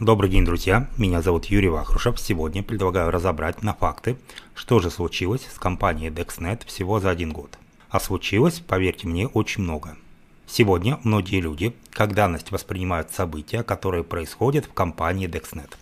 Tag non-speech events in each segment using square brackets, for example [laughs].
Добрый день, друзья! Меня зовут Юрий Вахрушев. Сегодня предлагаю разобрать на факты, что же случилось с компанией DexNet всего за один год. А случилось, поверьте мне, очень много. Сегодня многие люди как данность воспринимают события, которые происходят в компании DexNet –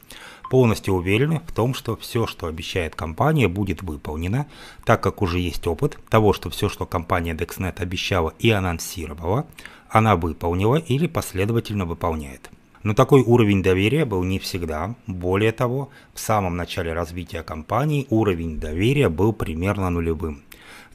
полностью уверены в том, что все, что обещает компания, будет выполнено, так как уже есть опыт того, что все, что компания DexNet обещала и анонсировала, она выполнила или последовательно выполняет. Но такой уровень доверия был не всегда. Более того, в самом начале развития компании уровень доверия был примерно нулевым.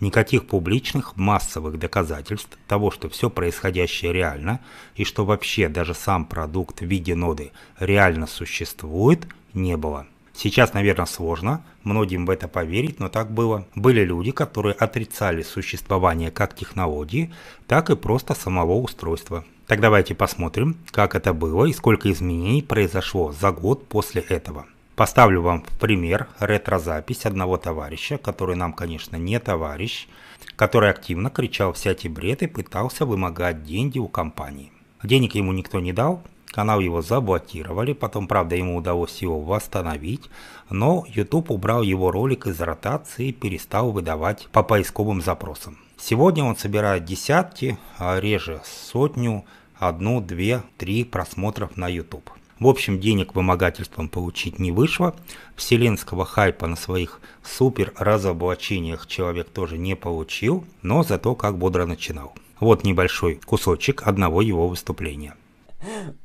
Никаких публичных, массовых доказательств того, что все происходящее реально и что вообще даже сам продукт в виде ноды реально существует, не было. Сейчас, наверное, сложно многим в это поверить, но так было. Были люди, которые отрицали существование как технологии, так и просто самого устройства. Так давайте посмотрим, как это было и сколько изменений произошло за год после этого. Поставлю вам в пример ретрозапись одного товарища, который нам, конечно, не товарищ, который активно кричал всякий бред и пытался вымогать деньги у компании. Денег ему никто не дал, канал его заблокировали, потом, правда, ему удалось его восстановить, но YouTube убрал его ролик из ротации и перестал выдавать по поисковым запросам. Сегодня он собирает десятки, а реже сотню, одну, две, три просмотров на YouTube. В общем, денег вымогательством получить не вышло. Вселенского хайпа на своих супер разоблачениях человек тоже не получил, но зато как бодро начинал. Вот небольшой кусочек одного его выступления.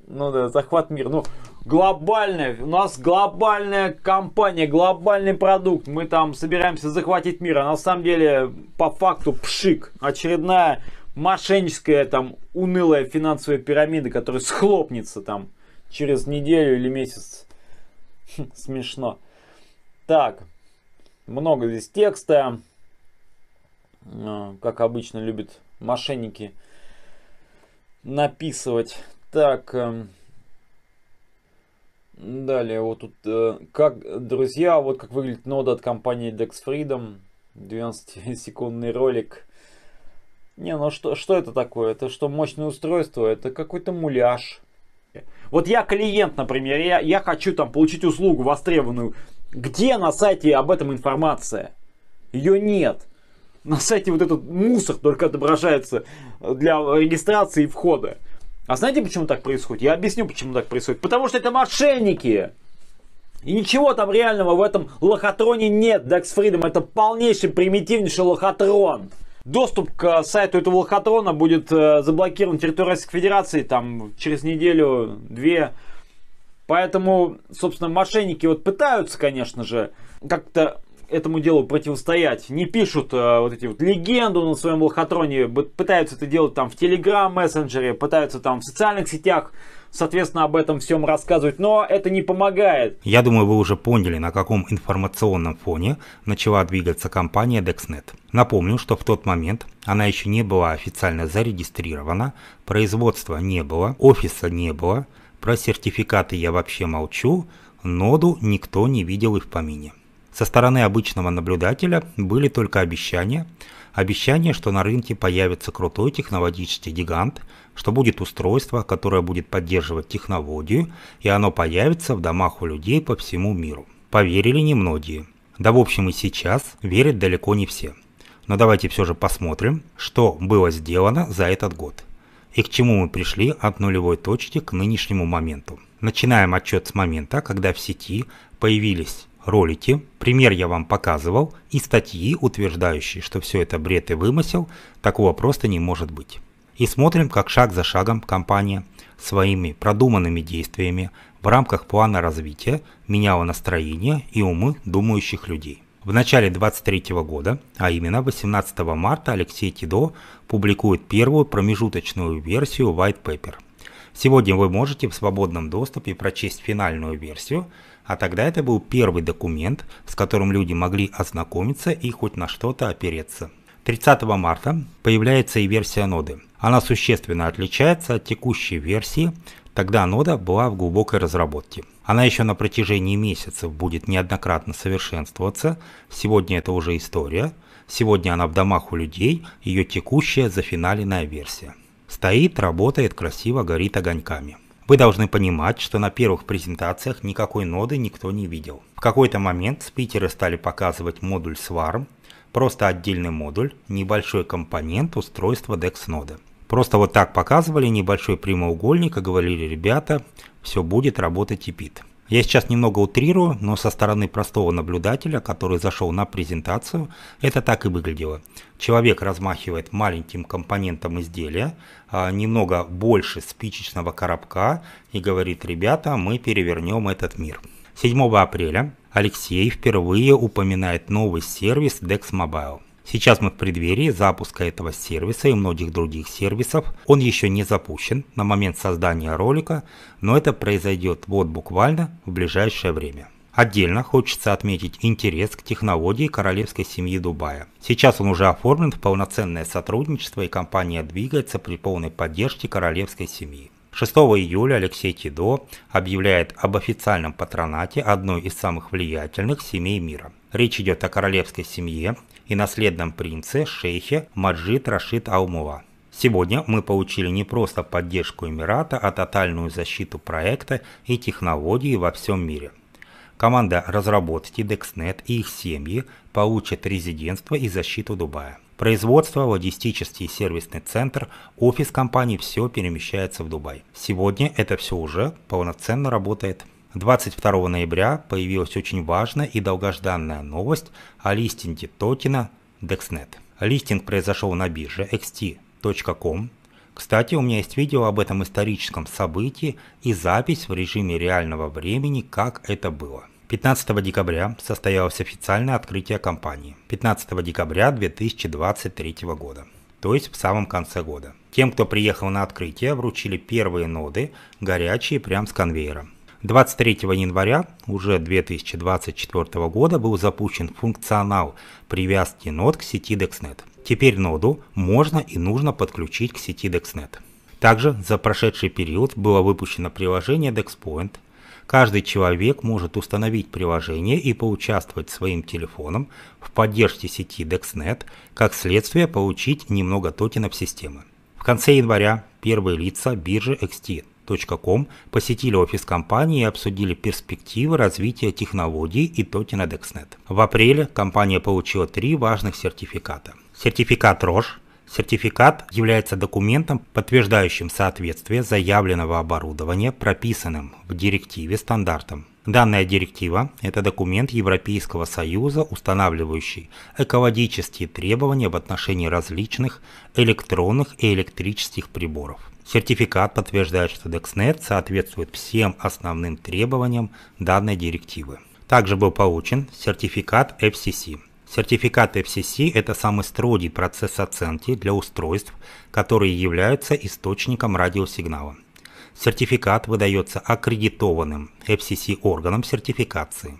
Ну да, захват мира. Ну, глобальная, у нас глобальная компания, глобальный продукт. Мы там собираемся захватить мир. А на самом деле, по факту, пшик. Очередная мошенническая там унылая финансовая пирамида, которая схлопнется там через неделю или месяц. [laughs] Смешно. Так, много здесь текста, э, как обычно любят мошенники написывать. Так, эм, далее вот тут, э, как, друзья, вот как выглядит нода от компании Dex Freedom. 12-секундный ролик. Не, ну что, что это такое? Это что, мощное устройство? Это какой-то муляж практика. Вот я клиент, например, я, я хочу там получить услугу востребованную. Где на сайте об этом информация? Ее нет. На сайте вот этот мусор только отображается для регистрации и входа. А знаете, почему так происходит? Я объясню, почему так происходит. Потому что это мошенники. И ничего там реального в этом лохотроне нет. Dex Freedom это полнейший примитивнейший лохотрон. Доступ к сайту этого лохотрона будет э, заблокирован территорией Российской Федерации там через неделю, две. Поэтому, собственно, мошенники вот пытаются, конечно же, как-то этому делу противостоять. Не пишут э, вот эти вот легенду на своем лохотроне, пытаются это делать там в Телеграм, мессенджере, пытаются там в социальных сетях соответственно, об этом всем рассказывать, но это не помогает. Я думаю, вы уже поняли, на каком информационном фоне начала двигаться компания DexNet. Напомню, что в тот момент она еще не была официально зарегистрирована, производства не было, офиса не было, про сертификаты я вообще молчу, ноду никто не видел и в помине. Со стороны обычного наблюдателя были только обещания. Обещание, что на рынке появится крутой технологический гигант, что будет устройство, которое будет поддерживать технологию, и оно появится в домах у людей по всему миру. Поверили немногие. Да в общем и сейчас верят далеко не все. Но давайте все же посмотрим, что было сделано за этот год. И к чему мы пришли от нулевой точки к нынешнему моменту. Начинаем отчет с момента, когда в сети появились ролики, пример я вам показывал, и статьи, утверждающие, что все это бред и вымысел, такого просто не может быть. И смотрим, как шаг за шагом компания своими продуманными действиями в рамках плана развития меняла настроение и умы думающих людей. В начале 23 года, а именно 18 марта, Алексей Тидо публикует первую промежуточную версию White Paper. Сегодня вы можете в свободном доступе прочесть финальную версию, а тогда это был первый документ, с которым люди могли ознакомиться и хоть на что-то опереться. 30 марта появляется и версия ноды. Она существенно отличается от текущей версии, тогда нода была в глубокой разработке. Она еще на протяжении месяцев будет неоднократно совершенствоваться, сегодня это уже история, сегодня она в домах у людей, ее текущая зафиналенная версия. Стоит, работает, красиво, горит огоньками. Вы должны понимать, что на первых презентациях никакой ноды никто не видел. В какой-то момент спикеры стали показывать модуль Swarm, просто отдельный модуль, небольшой компонент устройства DEX ноды. Просто вот так показывали небольшой прямоугольник и говорили, ребята, все будет работать и пит. Я сейчас немного утрирую, но со стороны простого наблюдателя, который зашел на презентацию, это так и выглядело. Человек размахивает маленьким компонентом изделия, а, немного больше спичечного коробка и говорит, ребята, мы перевернем этот мир. 7 апреля Алексей впервые упоминает новый сервис DexMobile. Сейчас мы в преддверии запуска этого сервиса и многих других сервисов. Он еще не запущен на момент создания ролика, но это произойдет вот буквально в ближайшее время. Отдельно хочется отметить интерес к технологии королевской семьи Дубая. Сейчас он уже оформлен в полноценное сотрудничество и компания двигается при полной поддержке королевской семьи. 6 июля Алексей Тидо объявляет об официальном патронате одной из самых влиятельных семей мира. Речь идет о королевской семье и наследном принце шейхе Маджид Рашид Аумова. Сегодня мы получили не просто поддержку Эмирата, а тотальную защиту проекта и технологии во всем мире. Команда разработки DexNet и их семьи получат резидентство и защиту Дубая. Производство, логистический и сервисный центр, офис компании – все перемещается в Дубай. Сегодня это все уже полноценно работает. 22 ноября появилась очень важная и долгожданная новость о листинге токена DexNet. Листинг произошел на бирже xt.com. Кстати, у меня есть видео об этом историческом событии и запись в режиме реального времени, как это было. 15 декабря состоялось официальное открытие компании. 15 декабря 2023 года, то есть в самом конце года. Тем, кто приехал на открытие, вручили первые ноды, горячие прям с конвейера. 23 января уже 2024 года был запущен функционал привязки нод к сети DexNet. Теперь ноду можно и нужно подключить к сети DexNet. Также за прошедший период было выпущено приложение DexPoint. Каждый человек может установить приложение и поучаствовать своим телефоном в поддержке сети DexNet, как следствие получить немного токенов системы. В конце января первые лица биржи XT Kazakh.com посетили офис компании и обсудили перспективы развития технологий и Totina Dexnet. В апреле компания получила три важных сертификата. Сертификат РОЖ – Сертификат является документом, подтверждающим соответствие заявленного оборудования прописанным в директиве стандартам. Данная директива – это документ Европейского Союза, устанавливающий экологические требования в отношении различных электронных и электрических приборов. Сертификат подтверждает, что DexNet соответствует всем основным требованиям данной директивы. Также был получен сертификат FCC Сертификат FCC – это самый строгий процесс оценки для устройств, которые являются источником радиосигнала. Сертификат выдается аккредитованным FCC органом сертификации.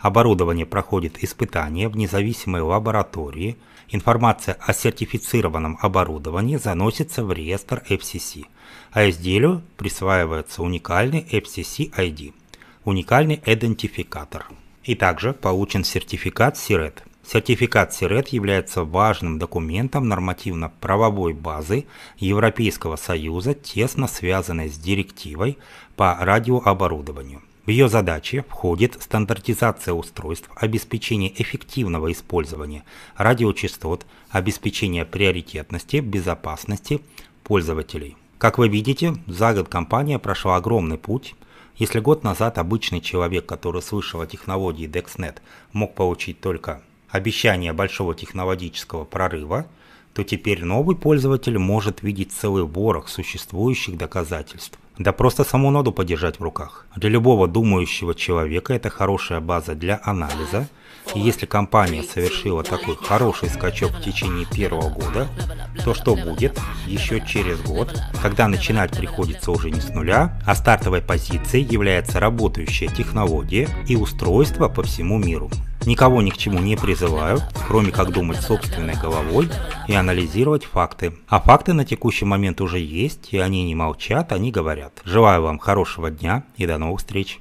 Оборудование проходит испытания в независимой лаборатории. Информация о сертифицированном оборудовании заносится в реестр FCC, а изделию присваивается уникальный FCC ID – уникальный идентификатор. И также получен сертификат CIRET – Сертификат СИРЭТ является важным документом нормативно-правовой базы Европейского Союза, тесно связанной с директивой по радиооборудованию. В ее задачи входит стандартизация устройств, обеспечение эффективного использования радиочастот, обеспечение приоритетности, безопасности пользователей. Как вы видите, за год компания прошла огромный путь. Если год назад обычный человек, который слышал о технологии DexNet, мог получить только обещание большого технологического прорыва, то теперь новый пользователь может видеть целый ворох существующих доказательств. Да просто саму ноду подержать в руках. Для любого думающего человека это хорошая база для анализа. И если компания совершила такой хороший скачок в течение первого года, то что будет еще через год, когда начинать приходится уже не с нуля, а стартовой позицией является работающая технология и устройство по всему миру. Никого ни к чему не призываю, кроме как думать собственной головой и анализировать факты. А факты на текущий момент уже есть, и они не молчат, они говорят. Желаю вам хорошего дня и до новых встреч.